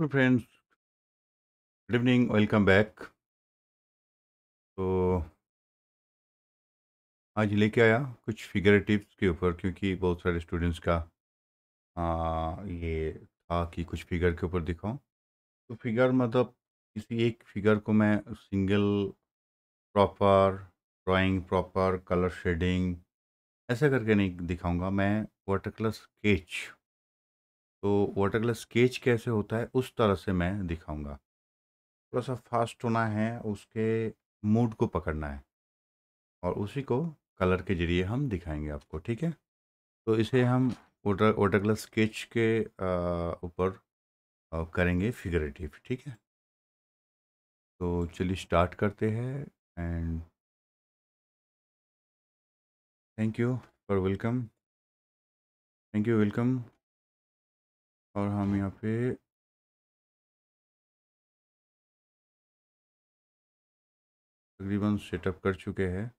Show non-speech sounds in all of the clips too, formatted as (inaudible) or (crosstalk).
Hello friends good evening welcome back तो आज लेके आया कुछ फिगर टिप्स के ऊपर क्योंकि बहुत सारे स्टूडेंट्स का आ, ये था कि कुछ फिगर के ऊपर दिखाऊं तो फिगर मतलब किसी एक फिगर को मैं single proper drawing proper colour shading ऐसा करके नहीं दिखाऊंगा मैं वाटर कलर स्केच तो वाटर कलर स्केच कैसे होता है उस तरह से मैं दिखाऊंगा थोड़ा सा फास्ट होना है उसके मूड को पकड़ना है और उसी को कलर के जरिए हम दिखाएंगे आपको ठीक है तो इसे हम वाटर वाटर कलर स्केच के ऊपर करेंगे फिगरेटिव ठीक है तो चलिए स्टार्ट करते हैं and thank you for welcome thank you welcome और हम यहाँ पे तकरीबन सेटअप कर चुके हैं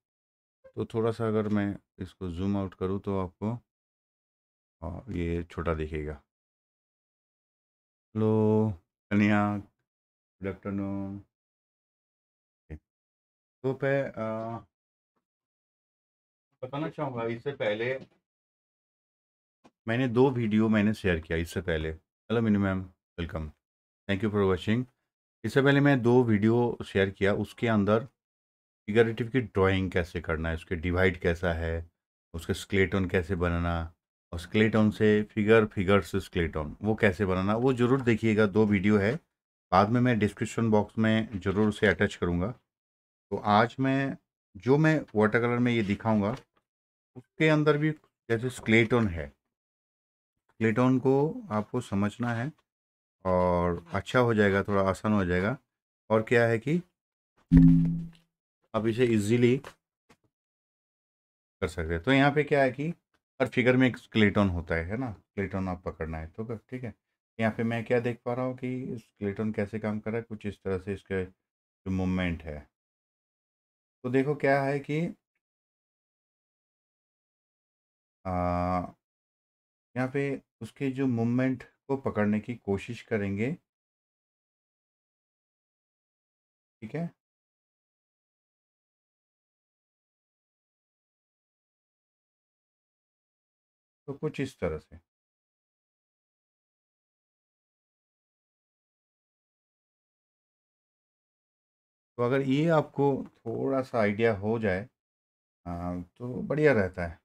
तो थोड़ा सा अगर मैं इसको जूम आउट करूँ तो आपको ये छोटा दिखेगा हेलो कन्या गुड आफ्टरनून तो पे बताना चाहूँगा इससे पहले मैंने दो वीडियो मैंने शेयर किया इससे पहले hello Minu ma'am welcome thank you for watching इससे पहले मैं दो वीडियो शेयर किया उसके अंदर फिगरेटिव की ड्राइंग कैसे करना है उसके डिवाइड कैसा है उसके स्केलेटन कैसे बनाना और स्केलेटन से फिगर फिगर से स्केलेटन वो कैसे बनाना वो ज़रूर देखिएगा दो वीडियो है बाद में मैं डिस्क्रिप्शन बॉक्स में ज़रूर उसे अटैच करूँगा तो आज मैं जो मैं वाटर कलर में ये दिखाऊँगा उसके अंदर भी जैसे स्केलेटन है क्लेटॉन को आपको समझना है और अच्छा हो जाएगा थोड़ा आसान हो जाएगा और क्या है कि आप इसे इजीली कर सकते हैं तो यहाँ पे क्या है कि हर फिगर में एक क्लेटॉन होता है है ना क्लेटॉन आप पकड़ना है तो ठीक है यहाँ पे मैं क्या देख पा रहा हूँ कि इस क्लेटॉन कैसे काम कर रहा है कुछ इस तरह से इसके जो मूवमेंट है तो देखो क्या है कि आ, यहाँ पे उसके जो मूवमेंट को पकड़ने की कोशिश करेंगे ठीक है तो कुछ इस तरह से तो अगर ये आपको थोड़ा सा आइडिया हो जाए आ, हाँ, तो बढ़िया रहता है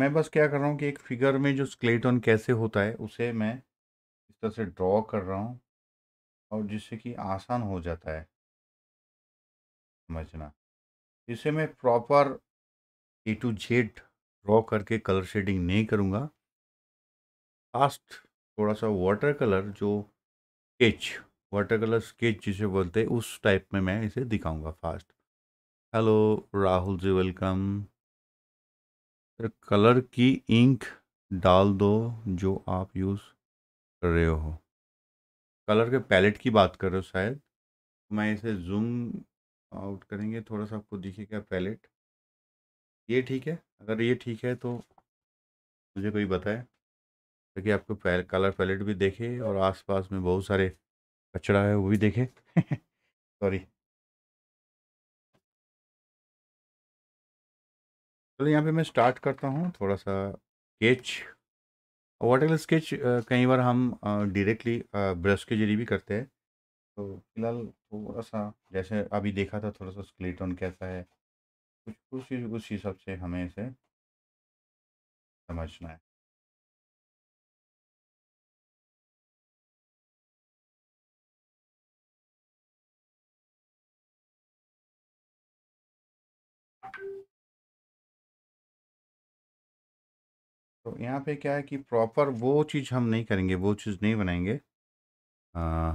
मैं बस क्या कर रहा हूँ कि एक फिगर में जो स्केलेटन कैसे होता है उसे मैं इस तरह से ड्रॉ कर रहा हूँ और जिससे कि आसान हो जाता है समझना इसे मैं proper A to Z draw करके कलर शेडिंग नहीं करूँगा लास्ट थोड़ा सा वाटर कलर जो स्केच वाटर कलर स्केच जिसे बोलते हैं उस टाइप में मैं इसे दिखाऊंगा fast hello Rahul ji welcome sir colour की इंक डाल दो जो आप यूज़ कर रहे हो कलर के पैलेट की बात कर रहे हो शायद मैं इसे जूम आउट करेंगे थोड़ा सा आपको दिखेगा पैलेट ये ठीक है अगर ये ठीक है तो मुझे कोई बताए ताकि तो आपको पैल, कलर पैलेट भी देखे और आसपास में बहुत सारे कचरा है वो भी देखे (laughs) सॉरी चलो यहाँ पे मैं स्टार्ट करता हूँ थोड़ा सा स्केच वाटर कलर स्केच कई बार हम डायरेक्टली ब्रश के जरिए भी करते हैं तो फिलहाल थोड़ा सा जैसे अभी देखा था थोड़ा सा स्केलेटन कैसा है कुछ कुछ चीज़ उस हिसाब से हमें इसे समझना है तो यहाँ पे क्या है कि प्रॉपर वो चीज़ हम नहीं करेंगे वो चीज़ नहीं बनाएंगे आ,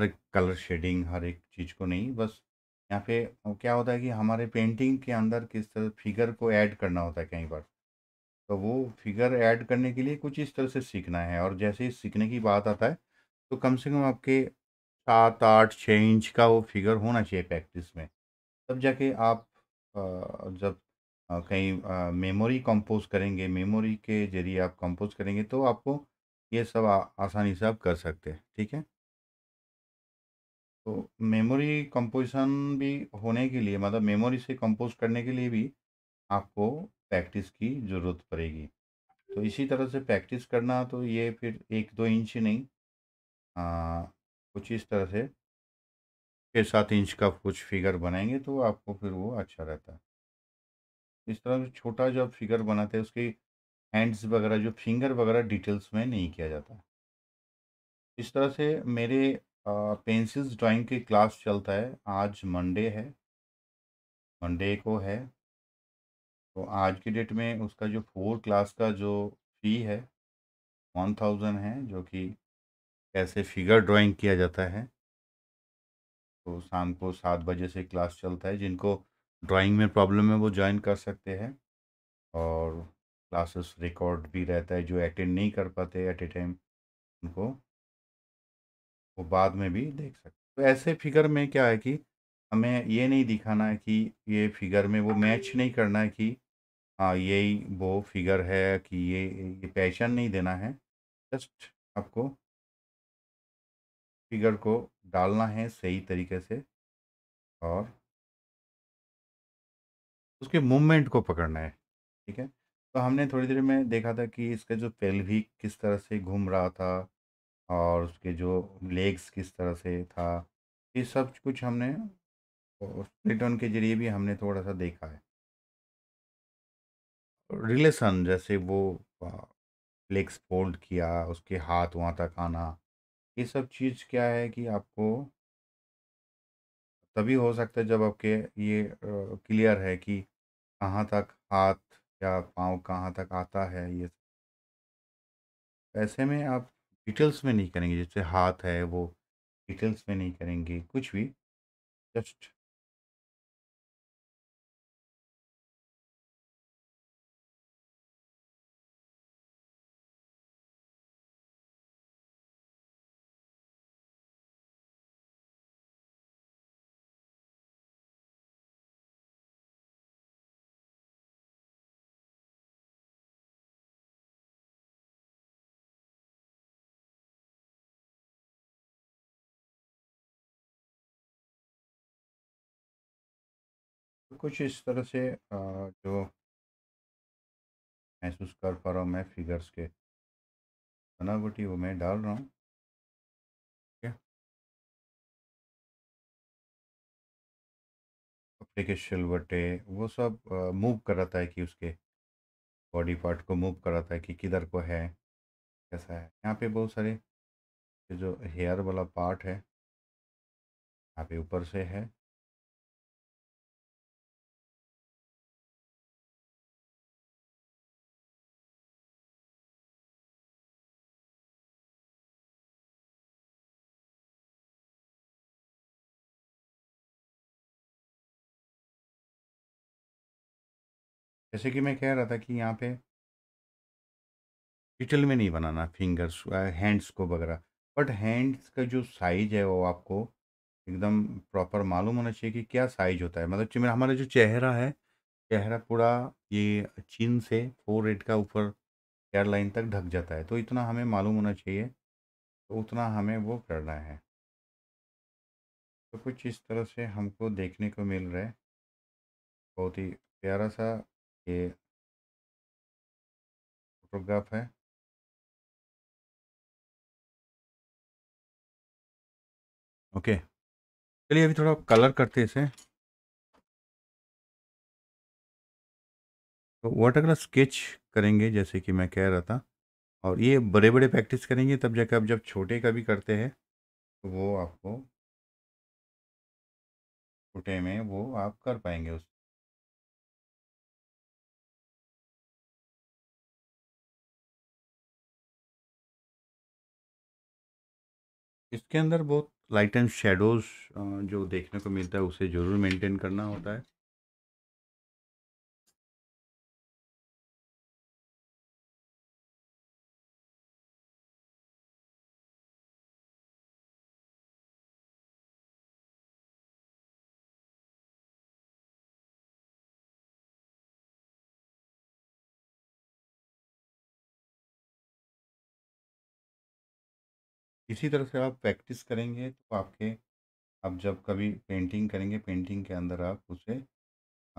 हर एक कलर शेडिंग हर एक चीज़ को नहीं बस यहाँ पे क्या होता है कि हमारे पेंटिंग के अंदर किस तरह फिगर को ऐड करना होता है कहीं पर तो वो फिगर ऐड करने के लिए कुछ इस तरह से सीखना है और जैसे ही सीखने की बात आता है तो कम से कम आपके सात आठ छः इंच का वो फिगर होना चाहिए प्रैक्टिस में तब जाके आप जब कहीं मेमोरी कंपोज़ करेंगे, मेमोरी के ज़रिए आप कंपोज़ करेंगे तो आपको ये सब आ आसानी से आप कर सकते हैं, ठीक है? तो मेमोरी कंपोज़िशन भी होने के लिए मतलब मेमोरी से कंपोज़ करने के लिए भी आपको प्रैक्टिस की ज़रूरत पड़ेगी। तो इसी तरह से प्रैक्टिस करना तो ये फिर एक दो इंच ही नहीं आ, कुछ इस तरह से के सात इंच का कुछ फिगर बनाएंगे तो आपको फिर वो अच्छा रहता है इस तरह से छोटा जो फिगर बनाते हैं उसके हैंड्स वगैरह जो फिंगर वगैरह डिटेल्स में नहीं किया जाता इस तरह से मेरे पेंसिल्स ड्राइंग की क्लास चलता है आज मंडे है मंडे को है तो आज के डेट में उसका जो फोर क्लास का जो फी है वन थाउजेंड है जो कि कैसे फिगर ड्राइंग किया जाता है तो शाम को सात बजे से क्लास चलता है जिनको ड्राइंग में प्रॉब्लम है वो ज्वाइन कर सकते हैं और क्लासेस रिकॉर्ड भी रहता है जो अटेंड नहीं कर पाते एट ए टाइम उनको वो बाद में भी देख सकते तो ऐसे फिगर में क्या है कि हमें ये नहीं दिखाना है कि ये फिगर में वो मैच नहीं करना है कि हाँ यही वो फिगर है कि ये ये पैशन नहीं देना है जस्ट आपको फिगर को डालना है सही तरीके से और उसके मूवमेंट को पकड़ना है ठीक है तो हमने थोड़ी देर में देखा था कि इसका जो पेल्विक किस तरह से घूम रहा था और उसके जो लेग्स किस तरह से था ये सब कुछ हमने रिटर्न के जरिए भी हमने थोड़ा सा देखा है रिलेशन जैसे वो लेग्स फोल्ड किया उसके हाथ वहाँ तक आना ये सब चीज़ क्या है कि आपको तभी हो सकता है जब आपके ये क्लियर है कि कहाँ तक हाथ या पाँव कहाँ तक आता है ये ऐसे में आप डिटेल्स में नहीं करेंगे जैसे हाथ है वो डिटेल्स में नहीं करेंगे कुछ भी जस्ट तो कुछ इस तरह से जो महसूस कर पा रहा हूँ मैं फिगर्स के बनावटी वो मैं डाल रहा हूँ के शिलवटे वो सब मूव कराता है कि उसके बॉडी पार्ट को मूव कराता है कि किधर को है कैसा है यहाँ पे बहुत सारे जो हेयर वाला पार्ट है यहाँ पे ऊपर से है जैसे कि मैं कह रहा था कि यहाँ पे डिटेल में नहीं बनाना फिंगर्स हैंड्स को वगैरह बट हैंड्स का जो साइज है वो आपको एकदम प्रॉपर मालूम होना चाहिए कि क्या साइज होता है मतलब हमारा जो चेहरा है चेहरा पूरा ये चिन से फोर एट का ऊपर एयरलाइन लाइन तक ढक जाता है तो इतना हमें मालूम होना चाहिए तो उतना हमें वो करना है तो कुछ इस तरह से हमको देखने को मिल रहा है बहुत ही प्यारा सा ये फोटोग्राफ है ओके चलिए अभी थोड़ा कलर करते हैं इसे तो वाटर कलर स्केच करेंगे जैसे कि मैं कह रहा था और ये बड़े बड़े प्रैक्टिस करेंगे तब जाकर आप जब छोटे का भी करते हैं तो वो आपको छोटे में वो आप कर पाएंगे उस इसके अंदर बहुत लाइट एंड शेडोज़ जो देखने को मिलता है उसे ज़रूर मेंटेन करना होता है इसी तरह से आप प्रैक्टिस करेंगे तो आपके आप जब कभी पेंटिंग करेंगे पेंटिंग के अंदर आप उसे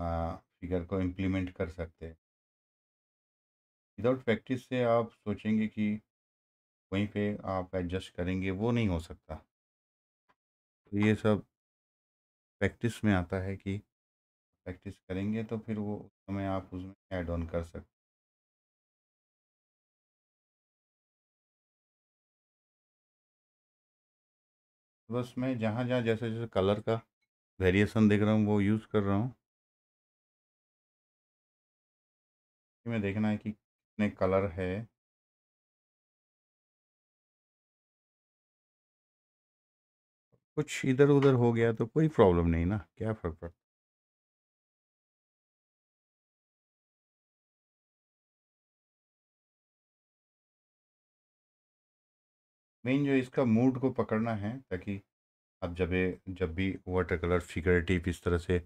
फिगर को इम्प्लीमेंट कर सकते हैं विदाउट प्रैक्टिस से आप सोचेंगे कि वहीं पे आप एडजस्ट करेंगे वो नहीं हो सकता तो ये सब प्रैक्टिस में आता है कि प्रैक्टिस करेंगे तो फिर वो समय आप उसमें ऐड ऑन कर सकते बस मैं जहाँ जहाँ जैसे जैसे कलर का वेरिएशन देख रहा हूँ वो यूज़ कर रहा हूँ मैं देखना है कि कितने कलर है कुछ इधर उधर हो गया तो कोई प्रॉब्लम नहीं ना क्या फ़र्क पड़ता मेन जो इसका मूड को पकड़ना है ताकि आप जब जब भी वाटर कलर फिगरेटिव इस तरह से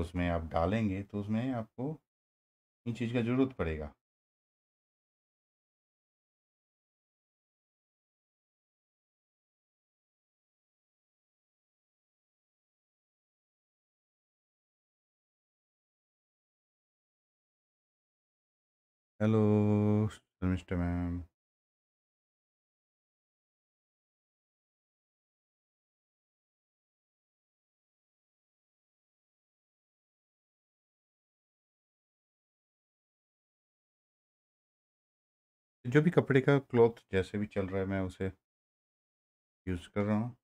उसमें आप डालेंगे तो उसमें आपको इन चीज़ का ज़रूरत पड़ेगा हेलो मिस्टर मैम जो भी कपड़े का क्लॉथ जैसे भी चल रहा है मैं उसे यूज़ कर रहा हूँ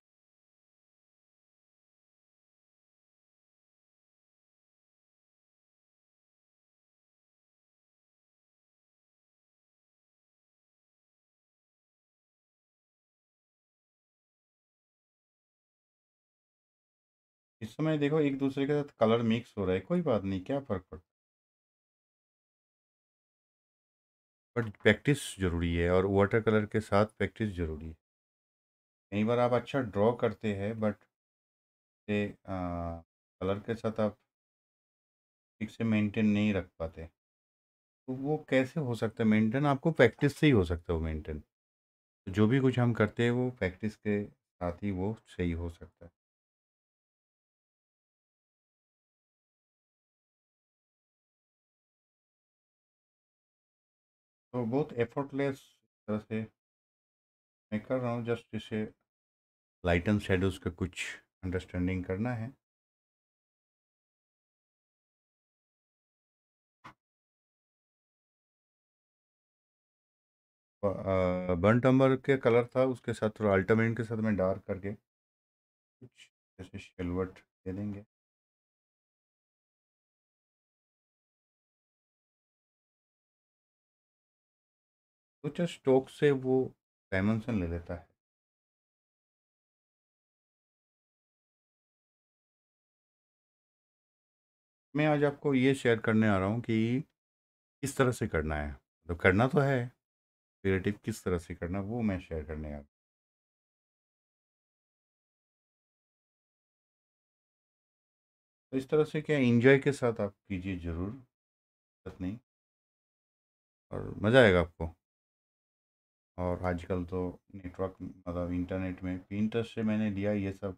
इस समय देखो एक दूसरे के साथ कलर मिक्स हो रहा है कोई बात नहीं क्या फ़र्क पड़ता बट प्रैक्टिस ज़रूरी है और वाटर कलर के साथ प्रैक्टिस ज़रूरी है कई बार आप अच्छा ड्रॉ करते हैं बट से कलर के साथ आप ठीक से मेंटेन नहीं रख पाते तो वो कैसे हो सकता है मेंटेन आपको प्रैक्टिस से ही हो सकता है वो मेंटेन जो भी कुछ हम करते हैं वो प्रैक्टिस के साथ ही वो सही हो सकता है तो बहुत एफर्टलेस तरह से मैं कर रहा हूँ जस्ट इसे लाइट एंड शेडोज़ का कुछ अंडरस्टैंडिंग करना है बर्न टम्बर के कलर था उसके साथ थोड़ा अल्टरमेट के साथ मैं डार्क करके कुछ जैसे शेलवट दे देंगे कुछ तो स्ट्रोक से वो डायमेंशन ले लेता है मैं आज आपको ये शेयर करने आ रहा हूँ कि किस तरह से करना है तो करना तो है क्रिएटिव किस तरह से करना वो मैं शेयर करने आ रहा हूँ तो इस तरह से क्या इंजॉय के साथ आप कीजिए ज़रूर नहीं और मज़ा आएगा आपको और आजकल तो नेटवर्क मतलब इंटरनेट में इंटरेस्ट से मैंने लिया ये सब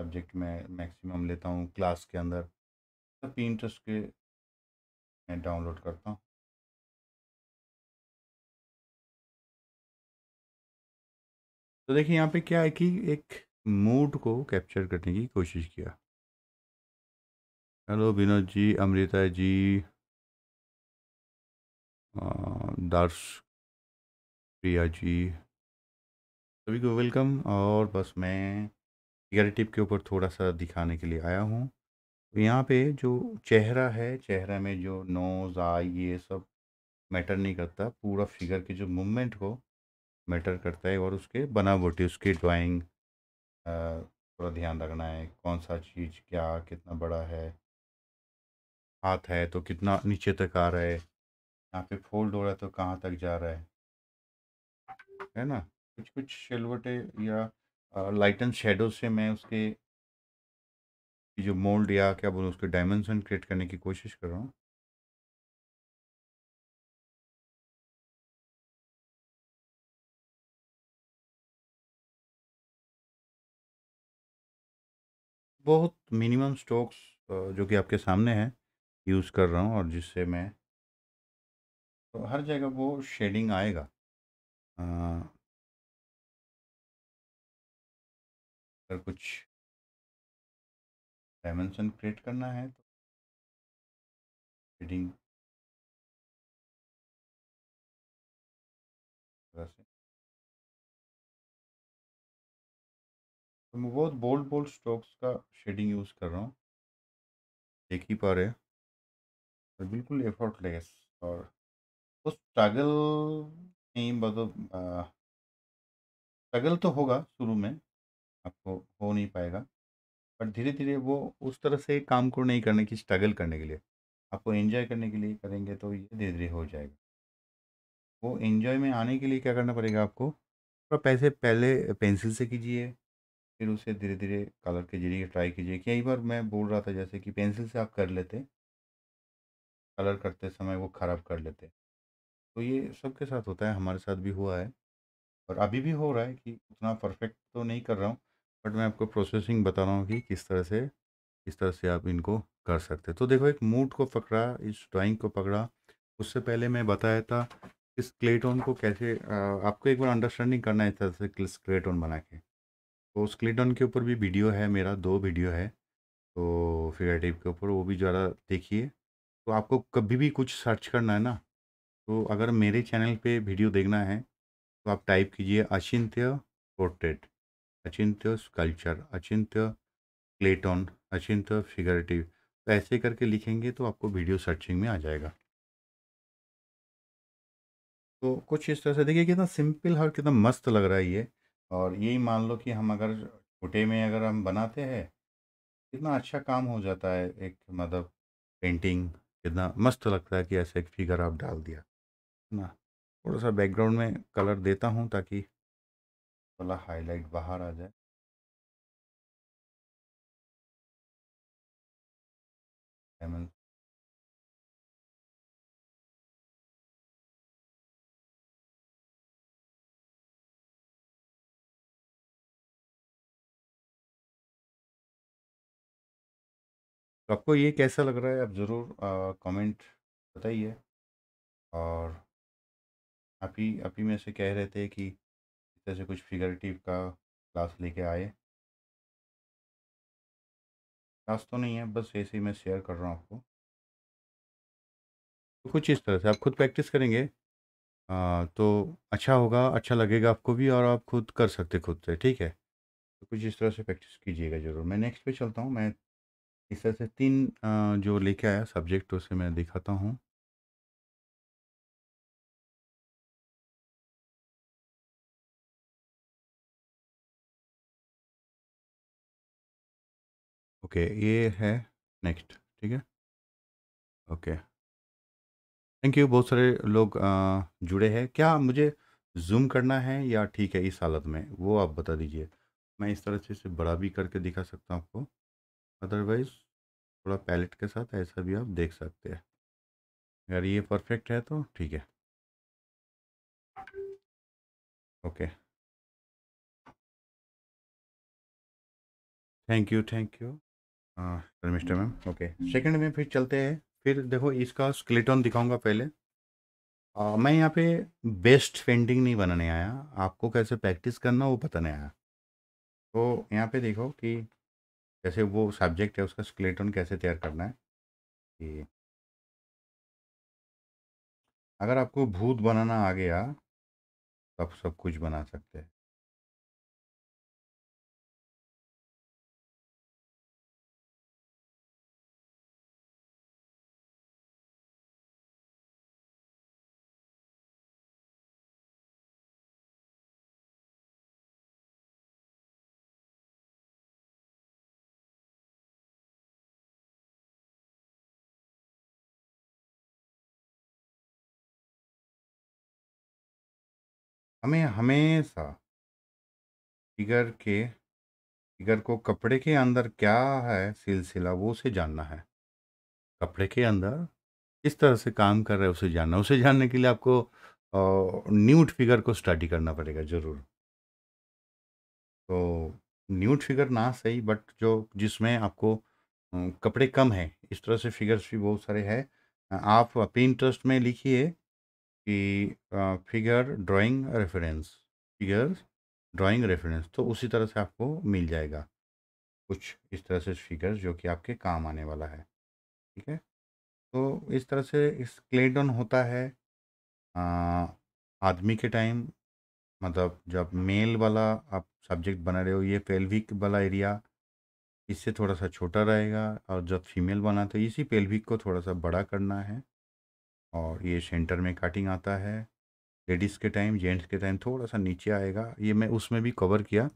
सब्जेक्ट मैं मैक्सिमम लेता हूँ क्लास के अंदर सब तो इंटरेस्ट के मैं डाउनलोड करता हूँ तो देखिए यहाँ पे क्या है कि एक मूड को कैप्चर करने की कोशिश किया हेलो विनोद जी अमृता जी दर्श प्रिया जी सभी को वेलकम और बस मैं फिगर टिप के ऊपर थोड़ा सा दिखाने के लिए आया हूँ तो यहाँ पे जो चेहरा है चेहरा में जो नोज़ आई ये सब मैटर नहीं करता पूरा फिगर के जो मूवमेंट को मैटर करता है और उसके बनावटी उसके ड्राइंग थोड़ा ध्यान रखना है कौन सा चीज़ क्या कितना बड़ा है हाथ है तो कितना नीचे तक आ रहा है यहाँ पे फोल्ड हो रहा है तो कहाँ तक जा रहा है है ना कुछ कुछ शेलवटे या लाइटन शेडो से मैं उसके जो मोल्ड या क्या बोलूँ उसके डायमेंशन क्रिएट करने की कोशिश कर रहा हूँ बहुत मिनिमम स्टॉक्स जो कि आपके सामने हैं यूज़ कर रहा हूँ और जिससे मैं तो हर जगह वो शेडिंग आएगा हाँ। अगर कुछ डायमेंशन क्रिएट करना है तो फिटिंग तो मैं बहुत बोल्ड बोल्ड स्ट्रोक्स का शेडिंग यूज़ कर रहा हूँ देख ही पा रहे हैं तो बिल्कुल एफर्टलेस और उस स्ट्रगल नहीं मतलब स्ट्रगल तो होगा शुरू में आपको हो नहीं पाएगा बट धीरे धीरे वो उस तरह से काम को नहीं करने की स्ट्रगल करने के लिए आपको एंजॉय करने के लिए करेंगे तो ये धीरे धीरे हो जाएगा वो एंजॉय में आने के लिए क्या करना पड़ेगा आपको थोड़ा तो पैसे पहले पेंसिल से कीजिए फिर उसे धीरे धीरे कलर के जरिए ट्राई कीजिए कई बार मैं बोल रहा था जैसे कि पेंसिल से आप कर लेते कलर करते समय वो ख़राब कर लेते तो ये सबके साथ होता है हमारे साथ भी हुआ है और अभी भी हो रहा है कि उतना परफेक्ट तो नहीं कर रहा हूँ बट मैं आपको प्रोसेसिंग बता रहा हूँ कि किस तरह से किस तरह से आप इनको कर सकते तो देखो एक मूड को पकड़ा इस ड्राइंग को पकड़ा उससे पहले मैं बताया था इस क्लेटोन को कैसे आपको एक बार अंडरस्टैंडिंग करना है इस तरह से क्लेटोन बना के तो उस क्लेटोन के ऊपर भी वीडियो है मेरा दो वीडियो है तो फिगर टेप के ऊपर वो भी ज़्यादा देखिए तो आपको कभी भी कुछ सर्च करना है ना तो अगर मेरे चैनल पे वीडियो देखना है तो आप टाइप कीजिए अचिंत्य पोर्ट्रेट अचिंत्य स्कल्चर अचिंत्य क्लेटॉन अचिंत्य फिगरेटिव तो ऐसे करके लिखेंगे तो आपको वीडियो सर्चिंग में आ जाएगा तो कुछ इस तरह से देखिए कितना सिंपल और कितना मस्त लग रहा है ये और यही मान लो कि हम अगर छोटे में अगर हम बनाते हैं कितना अच्छा काम हो जाता है एक मतलब पेंटिंग कितना मस्त लगता है कि ऐसे एक फिगर आप डाल दिया ना थोड़ा सा बैकग्राउंड में कलर देता हूँ ताकि थोड़ा हाईलाइट बाहर आ जाए तो आपको ये कैसा लग रहा है आप ज़रूर कमेंट बताइए और आप ही आप ही में से कह रहे थे कि जैसे कुछ फिगरेटिव का क्लास लेके आए क्लास तो नहीं है बस ऐसे ही मैं शेयर कर रहा हूँ आपको तो कुछ इस तरह से आप खुद प्रैक्टिस करेंगे आ, तो अच्छा होगा अच्छा लगेगा आपको भी और आप खुद कर सकते खुद से ठीक है तो कुछ इस तरह से प्रैक्टिस कीजिएगा ज़रूर मैं नेक्स्ट पे चलता हूँ मैं इस तरह से तीन जो लेके आया सब्जेक्ट उसे मैं दिखाता हूँ ओके ये है नेक्स्ट ठीक है ओके थैंक यू बहुत सारे लोग आ, जुड़े हैं क्या मुझे जूम करना है या ठीक है इस हालत में वो आप बता दीजिए मैं इस तरह से इसे बड़ा भी करके दिखा सकता हूँ आपको अदरवाइज़ थोड़ा पैलेट के साथ ऐसा भी आप देख सकते हैं अगर ये परफेक्ट है तो ठीक है okay thank you thank you mister ma'am okay second में फिर चलते हैं फिर देखो इसका स्केलेटन दिखाऊंगा पहले आ, मैं यहाँ पे बेस्ट पेंटिंग नहीं बनाने आया आपको कैसे प्रैक्टिस करना वो पता नहीं आया तो यहाँ पे देखो कि जैसे वो सब्जेक्ट है उसका स्केलेटन कैसे तैयार करना है कि अगर आपको भूत बनाना आ गया तो आप सब कुछ बना सकते हैं हमें हमेशा फिगर के फिगर को कपड़े के अंदर क्या है सिलसिला वो उसे जानना है कपड़े के अंदर किस तरह से काम कर रहे हैं उसे जानना उसे जानने के लिए आपको न्यूट फिगर को स्टडी करना पड़ेगा ज़रूर तो न्यूट फिगर ना सही बट जो जिसमें आपको कपड़े कम है इस तरह से फिगर्स भी बहुत सारे हैं आप अपने इंटरेस्ट में लिखिए कि figure drawing reference figure drawing reference तो उसी तरह से आपको मिल जाएगा कुछ इस तरह से फिगर्स जो कि आपके काम आने वाला है ठीक है तो इस तरह से इस क्लेडन होता है आदमी के टाइम मतलब जब मेल वाला आप सब्जेक्ट बना रहे हो ये पेल्विक वाला एरिया इससे थोड़ा सा छोटा रहेगा और जब फीमेल बना तो इसी पेल्विक को थोड़ा सा बड़ा करना है और ये सेंटर में कटिंग आता है लेडीज़ के टाइम जेंट्स के टाइम थोड़ा सा नीचे आएगा ये मैं उसमें भी कवर किया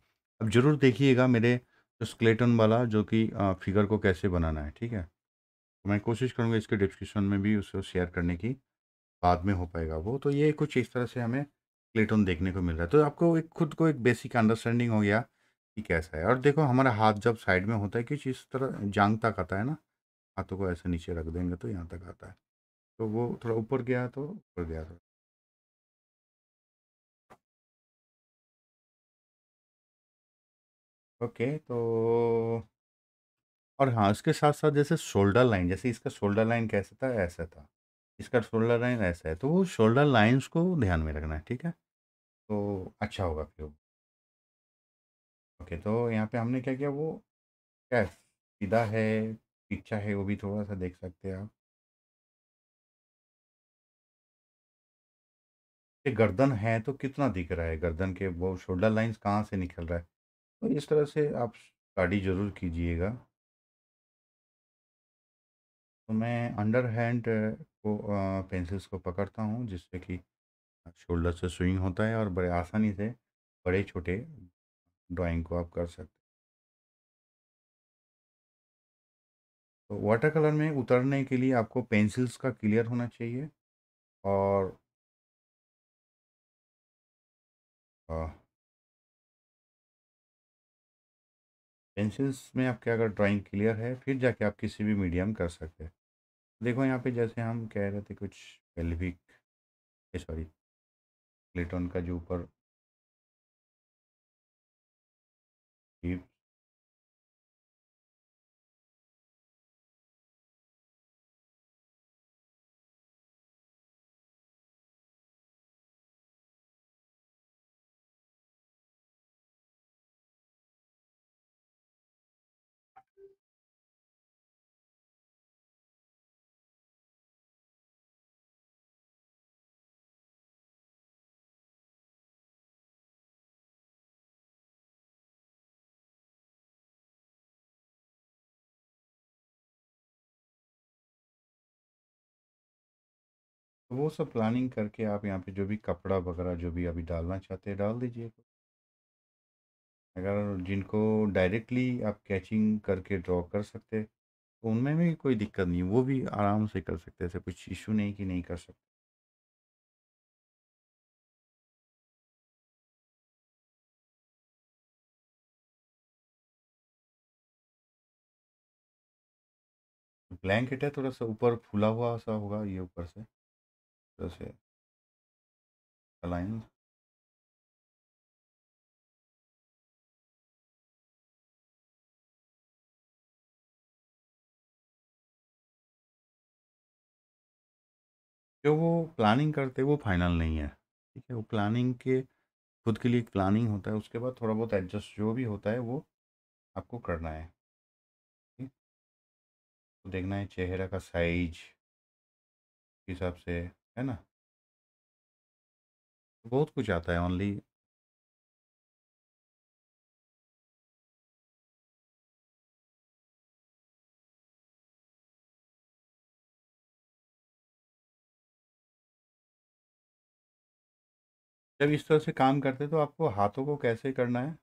अब ज़रूर देखिएगा मेरे जो स्केलेटन वाला जो कि फिगर को कैसे बनाना है ठीक है तो मैं कोशिश करूँगा इसके डिस्क्रिप्शन में भी उसको शेयर करने की बाद में हो पाएगा वो तो ये कुछ इस तरह से हमें क्लेटन देखने को मिल रहा है तो आपको एक खुद को एक बेसिक अंडरस्टैंडिंग हो गया कि कैसा है और देखो हमारा हाथ जब साइड में होता है कुछ इस तरह जांग तक आता है ना हाथों को ऐसे नीचे रख देंगे तो यहाँ तक आता है तो वो थोड़ा ऊपर गया तो ऊपर गया थोड़ा ओके तो और हाँ उसके साथ साथ जैसे शोल्डर लाइन जैसे इसका शोल्डर लाइन कैसा था ऐसा था इसका शोल्डर लाइन ऐसा है तो वो शोल्डर लाइंस को ध्यान में रखना है ठीक है तो अच्छा होगा फिर ओके तो यहाँ पे हमने क्या किया वो क्या सीधा है पीछा है वो भी थोड़ा सा देख सकते हैं आप कि गर्दन है तो कितना दिख रहा है गर्दन के वो शोल्डर लाइंस कहाँ से निकल रहा है तो इस तरह से आप स्टडी ज़रूर कीजिएगा तो मैं अंडर हैंड को पेंसिल्स को पकड़ता हूँ जिससे कि शोल्डर से स्विंग होता है और बड़े आसानी से बड़े छोटे ड्राइंग को आप कर सकते हैं तो वाटर कलर में उतरने के लिए आपको पेंसिल्स का क्लियर होना चाहिए और पेंसिल्स में आपके अगर ड्राइंग क्लियर है फिर जाके आप किसी भी मीडियम कर सकते हैं देखो यहाँ पे जैसे हम कह रहे थे कुछ पेल्विक सॉरी प्लेटोन का जो ऊपर तो वो सब प्लानिंग करके आप यहाँ पे जो भी कपड़ा वगैरह जो भी अभी डालना चाहते हैं डाल दीजिए अगर जिनको डायरेक्टली आप कैचिंग करके ड्रॉ कर सकते तो उनमें भी कोई दिक्कत नहीं वो भी आराम से कर सकते ऐसे कुछ इशू नहीं कि नहीं कर सकते ब्लैंकेट है थोड़ा सा ऊपर फूला हुआ सा होगा ये ऊपर से जैसे से अलाइन जो वो प्लानिंग करते वो फाइनल नहीं है ठीक है वो प्लानिंग के खुद के लिए एक प्लानिंग होता है उसके बाद थोड़ा बहुत एडजस्ट जो भी होता है वो आपको करना है ठीक तो देखना है चेहरा का साइज हिसाब से है ना बहुत कुछ आता है ओनली जब इस तरह से काम करते तो आपको हाथों को कैसे करना है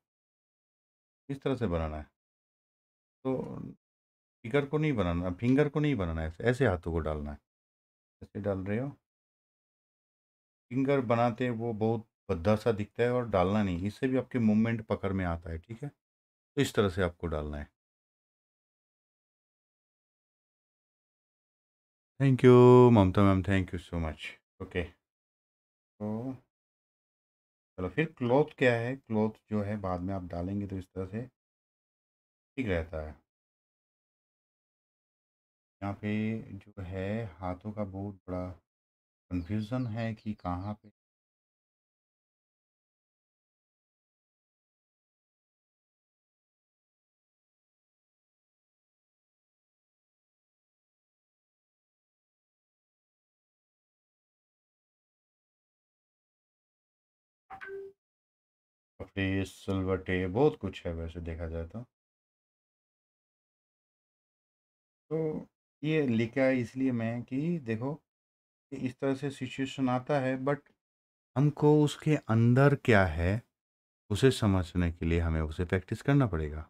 इस तरह से बनाना है तो फिगर को नहीं बनाना फिंगर को नहीं बनाना है ऐसे हाथों को डालना है ऐसे डाल रहे हो फिंगर बनाते वो बहुत भद्दा सा दिखता है और डालना नहीं इससे भी आपके मूवमेंट पकड़ में आता है ठीक है तो इस तरह से आपको डालना है thank you Mamta ma'am thank you so much okay तो चलो फिर क्लॉथ क्या है क्लॉथ जो है बाद में आप डालेंगे तो इस तरह से ठीक रहता है यहाँ पे जो है हाथों का बहुत बड़ा कंफ्यूजन है कि कहाँ पे फेस सिल्वर टे बहुत कुछ है वैसे देखा जाए तो तो ये लिखा है इसलिए मैं कि देखो इस तरह से सिचुएशन आता है बट हमको उसके अंदर क्या है उसे समझने के लिए हमें उसे प्रैक्टिस करना पड़ेगा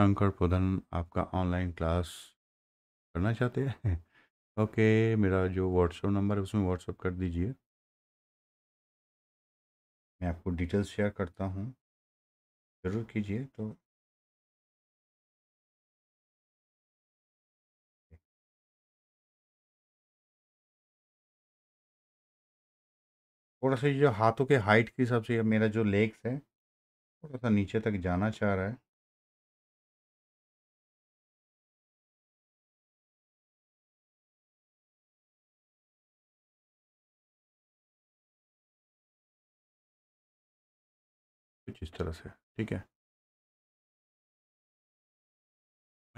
शंकर प्रधान आपका ऑनलाइन क्लास करना चाहते हैं ओके (laughs) मेरा जो व्हाट्सएप नंबर है उसमें व्हाट्सअप कर दीजिए मैं आपको डिटेल्स शेयर करता हूँ ज़रूर कीजिए तो थोड़ा सा जो हाथों के हाइट के हिसाब से मेरा जो लेग्स है थोड़ा सा नीचे तक जाना चाह रहा है कुछ इस तरह से ठीक है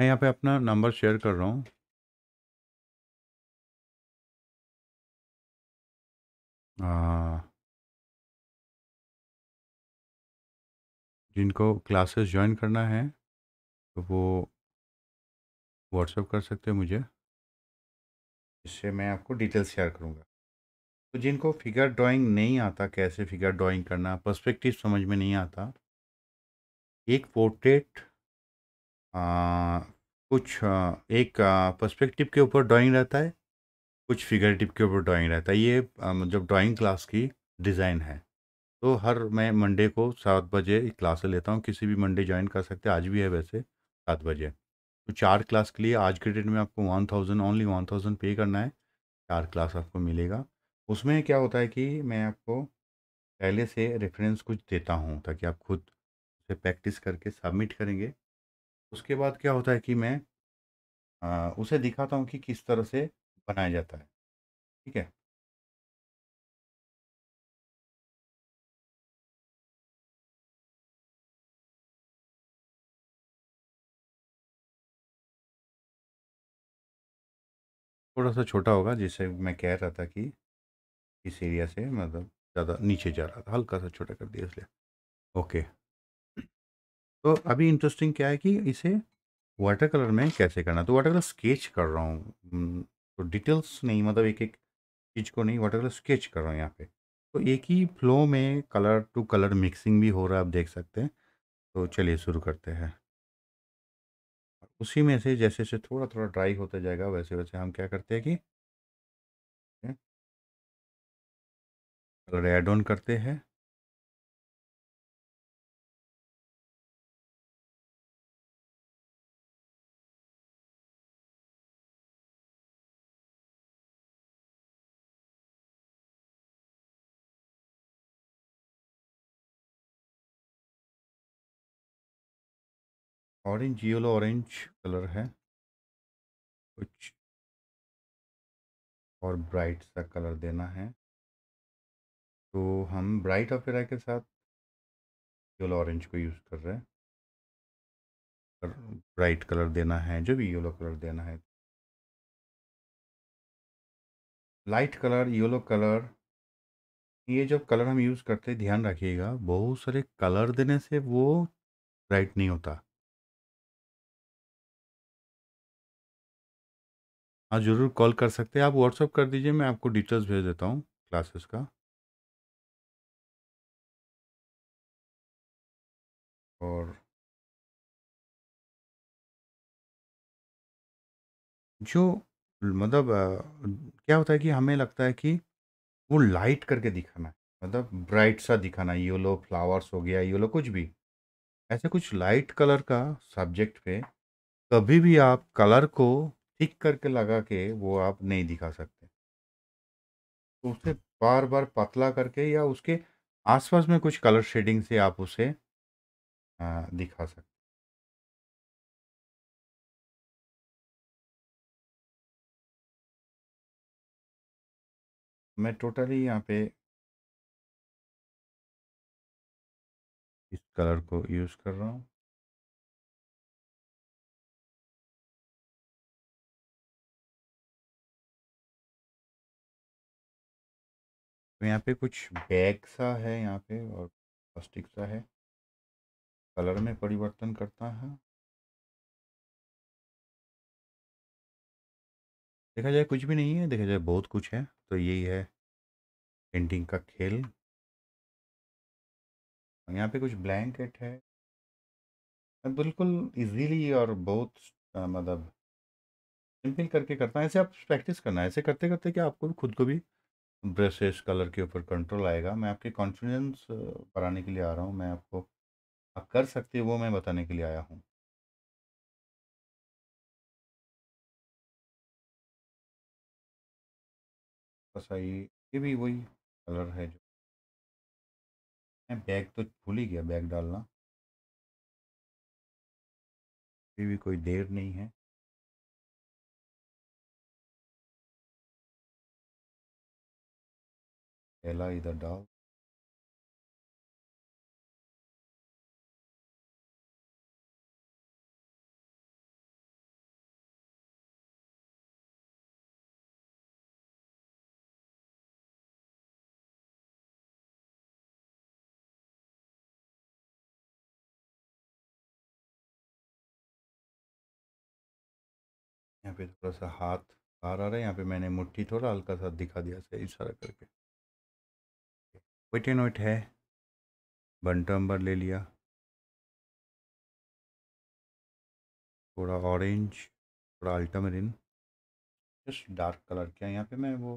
मैं यहाँ पे अपना नंबर शेयर कर रहा हूँ जिनको क्लासेस ज्वाइन करना है, तो वो व्हाट्सएप कर सकते हैं मुझे। इससे मैं आपको डिटेल्स शेयर करूँगा। तो जिनको फ़िगर ड्राइंग नहीं आता, कैसे फ़िगर ड्राइंग करना, पर्सपेक्टिव समझ में नहीं आता एक पोर्ट्रेट कुछ एक पर्सपेक्टिव के ऊपर ड्राइंग रहता है। कुछ फिगर टिप के ऊपर ड्राइंग रहता है ये जब ड्राइंग क्लास की डिज़ाइन है तो हर मैं मंडे को सात बजे क्लास लेता हूँ किसी भी मंडे ज्वाइन कर सकते हैं आज भी है वैसे सात बजे तो चार क्लास के लिए आज के डेट में आपको one thousand only one thousand pay करना है चार क्लास आपको मिलेगा उसमें क्या होता है कि मैं आपको पहले से रेफरेंस कुछ देता हूँ ताकि आप खुद उसे प्रैक्टिस करके सबमिट करेंगे उसके बाद क्या होता है कि मैं आ, उसे दिखाता हूँ कि किस तरह से बनाया जाता है ठीक है थोड़ा सा छोटा होगा जिसे मैं कह रहा था कि इस एरिया से मतलब ज़्यादा नीचे जा रहा था हल्का सा छोटा कर दिया इसलिए ओके तो अभी इंटरेस्टिंग क्या है कि इसे वाटर कलर में कैसे करना तो वाटर कलर स्केच कर रहा हूँ तो डिटेल्स नहीं मतलब एक एक चीज़ को नहीं वाटर कलर स्केच कर रहा हूँ यहाँ पे तो एक ही फ्लो में कलर टू कलर मिक्सिंग भी हो रहा है आप देख सकते हैं तो चलिए शुरू करते हैं उसी में से जैसे जैसे थोड़ा थोड़ा ड्राई होता जाएगा वैसे वैसे हम क्या करते हैं कि कलर एड ऑन करते हैं ऑरेंज येलो ऑरेंज कलर है कुछ और ब्राइट सा कलर देना है तो हम ब्राइट ऑफ के साथ येलो ऑरेंज को यूज़ कर रहे हैं ब्राइट कलर देना है जो भी येलो कलर देना है लाइट कलर येलो कलर ये जब कलर हम यूज़ करते हैं ध्यान रखिएगा बहुत सारे कलर देने से वो ब्राइट नहीं होता हाँ ज़रूर कॉल कर सकते हैं आप व्हाट्सअप कर दीजिए मैं आपको डिटेल्स भेज देता हूँ क्लासेस का। और जो मतलब क्या होता है कि हमें लगता है कि वो लाइट करके दिखाना है, मतलब ब्राइट सा दिखाना है, येलो फ्लावर्स हो गया, येलो कुछ भी। ऐसे कुछ लाइट कलर का सब्जेक्ट पे कभी भी आप कलर को टिक करके लगा के वो आप नहीं दिखा सकते तो उसे बार बार पतला करके या उसके आसपास में कुछ कलर शेडिंग से आप उसे आ, दिखा सकते मैं टोटली यहाँ पे इस कलर को यूज़ कर रहा हूँ तो यहाँ पे कुछ बैग सा है यहाँ पे और प्लास्टिक सा है कलर में परिवर्तन करता है देखा जाए कुछ भी नहीं है देखा जाए बहुत कुछ है तो यही है पेंटिंग का खेल यहाँ पे कुछ ब्लैंकेट है बिल्कुल इजीली और बहुत मतलब सिंपल करके करता है ऐसे आप प्रैक्टिस करना है ऐसे करते करते क्या आपको खुद को भी ब्रशेस कलर के ऊपर कंट्रोल आएगा मैं आपके कॉन्फिडेंस बढ़ाने के लिए आ रहा हूँ मैं आपको आप कर सकते हो वो मैं बताने के लिए आया हूँ बस आइए ये भी वही कलर है जो मैं बैग तो भूल ही गया बैग डालना अभी भी कोई देर नहीं है डाल e यहाँ पे थोड़ा-सा हाथ बाहर आ रहा है। यहाँ पे मैंने मुट्ठी थोड़ा हल्का-सा दिखा दिया सही इशारा करके। एंड नोट है बन टम्बर ले लिया थोड़ा ऑरेंज थोड़ा अल्टामरीन जस्ट डार्क कलर क्या यहाँ पे मैं वो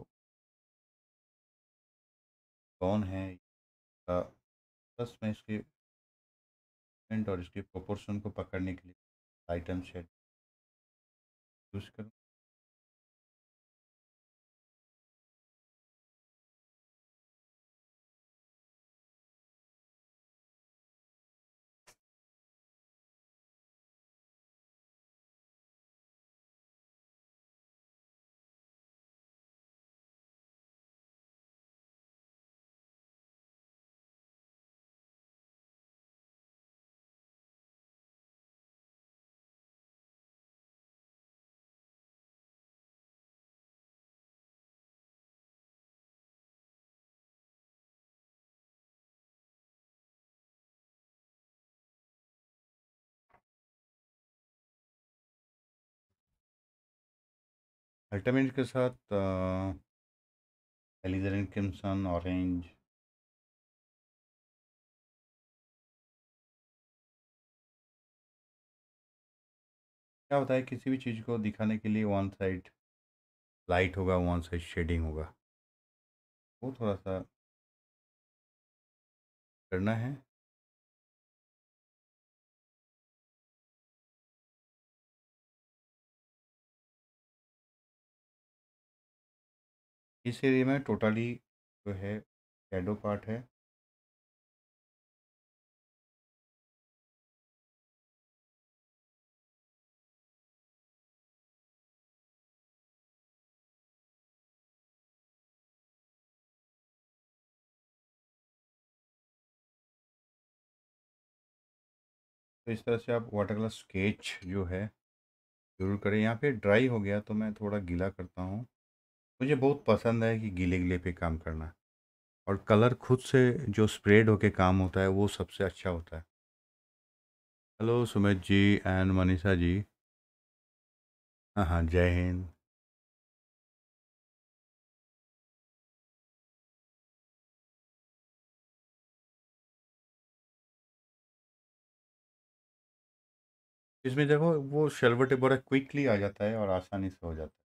कौन है बस मैं इसके और इसके प्रोपोर्शन को पकड़ने के लिए आइटम शेड यूज़ करूँ अल्टामेट के साथ एलिजरन क्रिमसन ऑरेंज क्या होता है किसी भी चीज़ को दिखाने के लिए वन साइड लाइट होगा वन साइड शेडिंग होगा वो थोड़ा सा करना है इस एरिया में टोटली जो है शेडो पार्ट है तो इस तरह से आप वाटर कलर स्केच जो है ज़रूर करें यहाँ पे ड्राई हो गया तो मैं थोड़ा गीला करता हूँ मुझे बहुत पसंद है कि गीले गीले पे काम करना और कलर खुद से जो स्प्रेड होके काम होता है वो सबसे अच्छा होता है हेलो सुमित जी एंड मनीषा जी हाँ हाँ जय हिंद इसमें देखो वो शलवट बड़ा क्विकली आ जाता है और आसानी से हो जाता है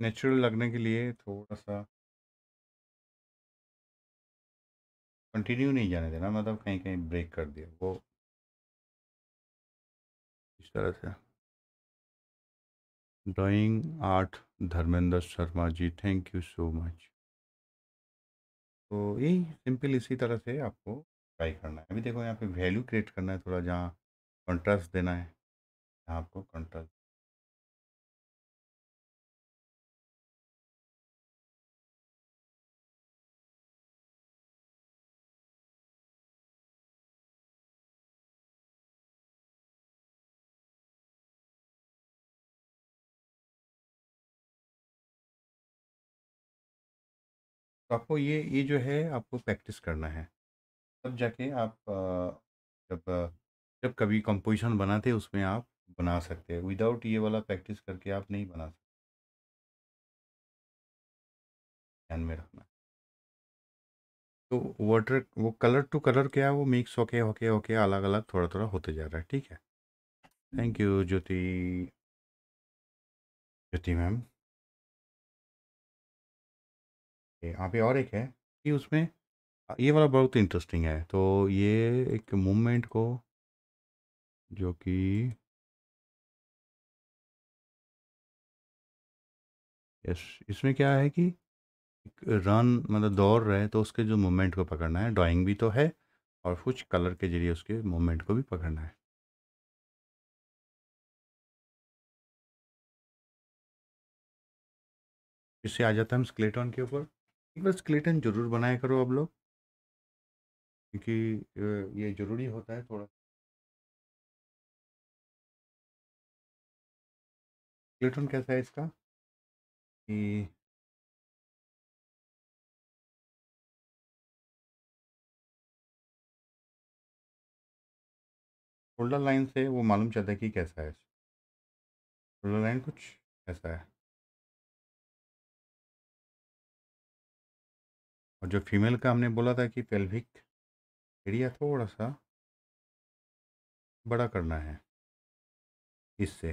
नेचुरल लगने के लिए थोड़ा सा कंटिन्यू नहीं जाने देना मतलब कहीं कहीं ब्रेक कर दिया वो इस तरह से drawing art Dharmendra Sharma ji thank you so much तो यही सिंपल इसी तरह से आपको ट्राई करना है अभी देखो यहाँ पे वैल्यू क्रिएट करना है थोड़ा जहाँ कंट्रास्ट देना है यहाँ आपको कंट्रास्ट तो आपको ये ये जो है आपको प्रैक्टिस करना है तब जाके आप जब जब कभी कंपोजिशन बनाते उसमें आप बना सकते हैं विदाउट ये वाला प्रैक्टिस करके आप नहीं बना सकते ध्यान में रखना तो वाटर वो कलर टू कलर क्या है वो मिक्स होके होके होके अलग अलग थोड़ा थोड़ा होते जा रहा है ठीक है thank you Jyoti Jyoti ma'am यहाँ पे और एक है कि उसमें ये वाला बहुत इंटरेस्टिंग है तो ये एक मूवमेंट को जो कि यस इसमें क्या है कि रन मतलब दौड़ रहे तो उसके जो मूवमेंट को पकड़ना है ड्राइंग भी तो है और कुछ कलर के जरिए उसके मूवमेंट को भी पकड़ना है इससे आ जाता है हम स्केलेटन के ऊपर एक बार स्केलेटन जरूर बनाया करो आप लोग क्योंकि ये ज़रूरी होता है थोड़ा स्केलेटन कैसा है इसका कि शोल्डर लाइन से वो मालूम चलता है कि कैसा है शोल्डर लाइन कुछ ऐसा है और जो फीमेल का हमने बोला था कि पेल्विक एरिया थोड़ा सा बड़ा करना है इससे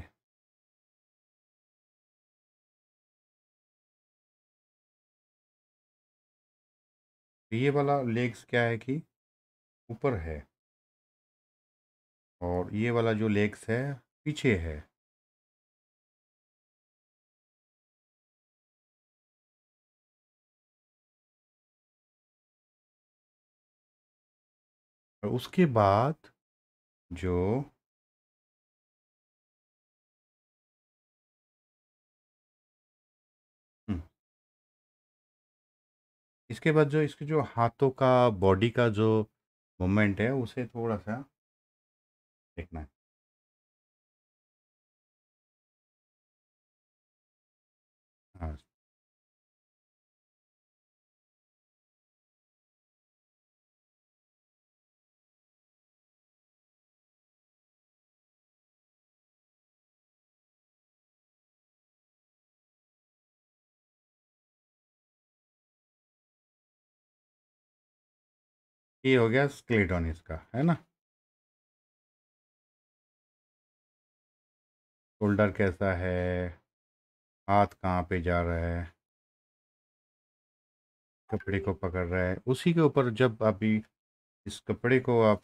तो ये वाला लेग्स क्या है कि ऊपर है और ये वाला जो लेग्स है पीछे है और उसके बाद जो इसके बाद जो इसके जो हाथों का बॉडी का जो मूवमेंट है उसे थोड़ा सा देखना है ये हो गया स्क्लेडॉन इसका है ना शोल्डर कैसा है हाथ कहाँ पे जा रहा है कपड़े को पकड़ रहा है उसी के ऊपर जब अभी इस कपड़े को आप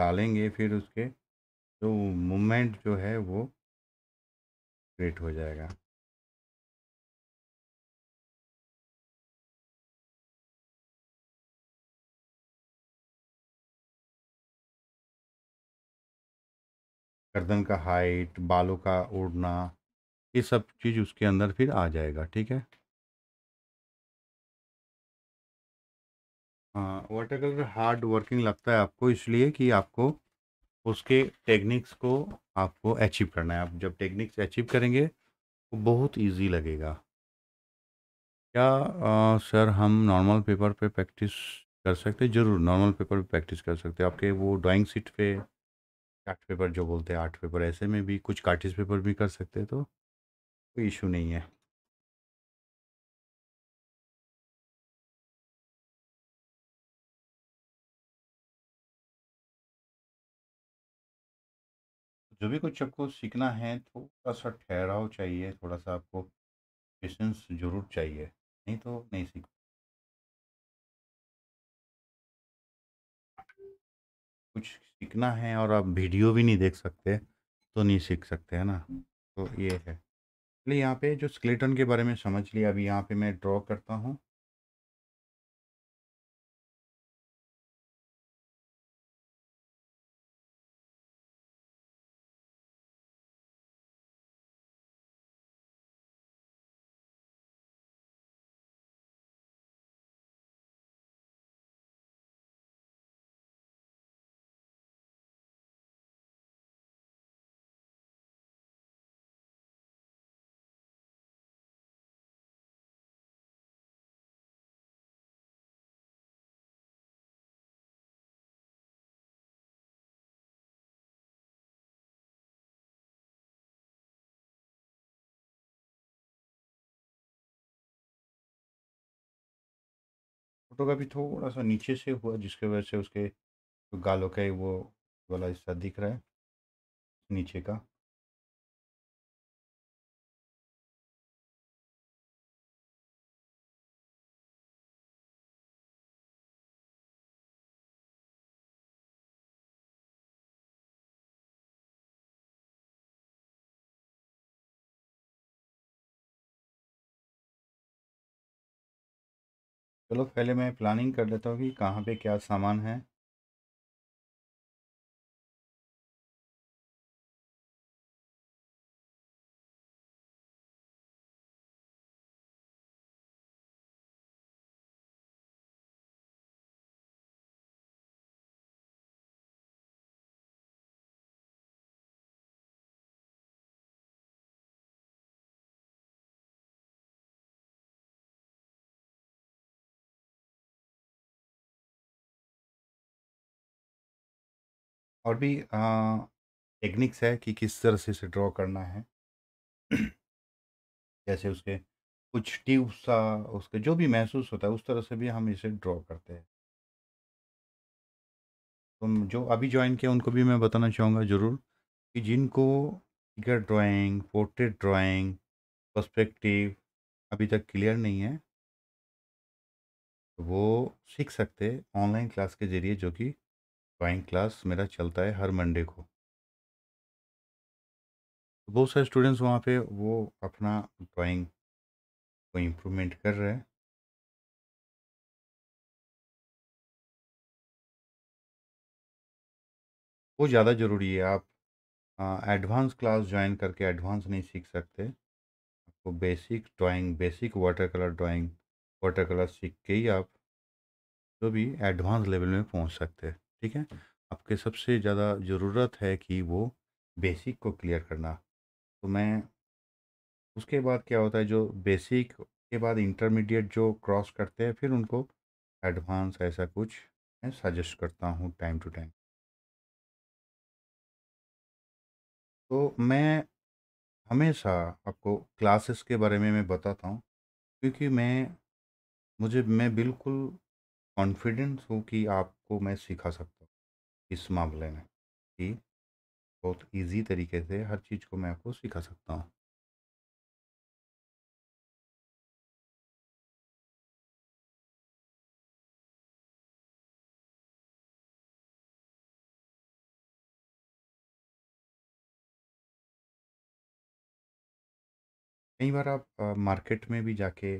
डालेंगे फिर उसके तो मूवमेंट जो है वो क्रिएट हो जाएगा गर्दन का हाइट बालों का उड़ना ये सब चीज़ उसके अंदर फिर आ जाएगा ठीक है हाँ वाटर कलर हार्ड वर्किंग लगता है आपको इसलिए कि आपको उसके टेक्निक्स को आपको अचीव करना है आप जब टेक्निक्स अचीव करेंगे तो बहुत इजी लगेगा क्या आ, सर हम नॉर्मल पेपर पे प्रैक्टिस कर सकते ज़रूर नॉर्मल पेपर पे प्रैक्टिस कर सकते आपके वो ड्राइंग सीट पे चार्ट पेपर जो बोलते हैं आर्ट पेपर ऐसे में भी कुछ कार्टिस पेपर भी कर सकते हैं तो कोई इशू नहीं है जो भी कुछ आपको सीखना है थोड़ा सा ठहराव चाहिए थोड़ा सा आपको पेशेंस जरूर चाहिए नहीं तो नहीं सीख कुछ सीखना है और आप वीडियो भी नहीं देख सकते तो नहीं सीख सकते है ना तो ये है चलिए यहाँ पे जो स्केलेटन के बारे में समझ लिया अभी यहाँ पे मैं ड्रॉ करता हूँ फोटो का भी थोड़ा सा नीचे से हुआ जिसके वजह से उसके गालों का वो वाला हिस्सा दिख रहा है नीचे का चलो पहले मैं प्लानिंग कर लेता हूँ कि कहाँ पे क्या सामान है और भी टेक्निक्स है कि किस तरह से इसे ड्रॉ करना है जैसे उसके कुछ ट्यूब सा उसके जो भी महसूस होता है उस तरह से भी हम इसे ड्रॉ करते हैं तुम तो जो अभी ज्वाइन किया उनको भी मैं बताना चाहूँगा ज़रूर कि जिनको figure drawing portrait drawing perspective अभी तक क्लियर नहीं है वो सीख सकते ऑनलाइन क्लास के ज़रिए जो कि ड्राइंग क्लास मेरा चलता है हर मंडे को तो बहुत सारे स्टूडेंट्स वहाँ पे वो अपना ड्राइंग को इम्प्रूवमेंट कर रहे हैं वो ज़्यादा ज़रूरी है आप एडवांस क्लास ज्वाइन करके एडवांस नहीं सीख सकते आपको basic drawing basic water colour drawing water colour सीख के ही आप जो तो भी एडवांस लेवल में पहुंच सकते हैं ठीक है आपके सबसे ज़्यादा ज़रूरत है कि वो बेसिक को क्लियर करना तो मैं उसके बाद क्या होता है जो बेसिक के बाद इंटरमीडिएट जो क्रॉस करते हैं फिर उनको एडवांस ऐसा कुछ मैं सजेस्ट करता हूँ टाइम टू टाइम तो मैं हमेशा आपको क्लासेस के बारे में मैं बताता हूँ क्योंकि मैं मुझे मैं बिल्कुल कॉन्फिडेंस हूँ कि आप आपको मैं सिखा सकता हूँ इस मामले में कि बहुत इजी तरीके से हर चीज़ को मैं आपको सिखा सकता हूँ कई बार आप आ, मार्केट में भी जाके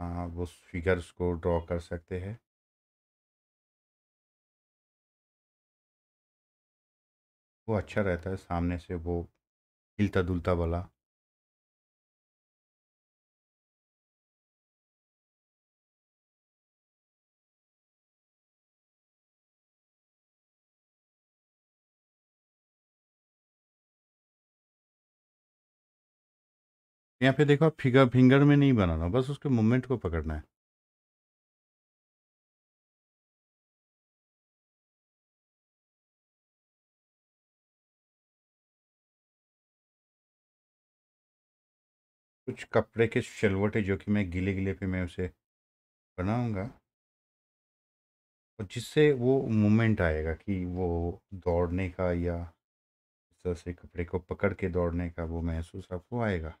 आ, वो फिगर्स को ड्रॉ कर सकते हैं वो अच्छा रहता है सामने से वो हिलता दुलता वाला यहाँ पे देखो आप फिगर फिंगर में नहीं बनाना बस उसके मूवमेंट को पकड़ना है कुछ कपड़े के शलवट है जो कि मैं गीले गीले पे मैं उसे बनाऊंगा और जिससे वो मोमेंट आएगा कि वो दौड़ने का या इस तरह से कपड़े को पकड़ के दौड़ने का वो महसूस आपको आएगा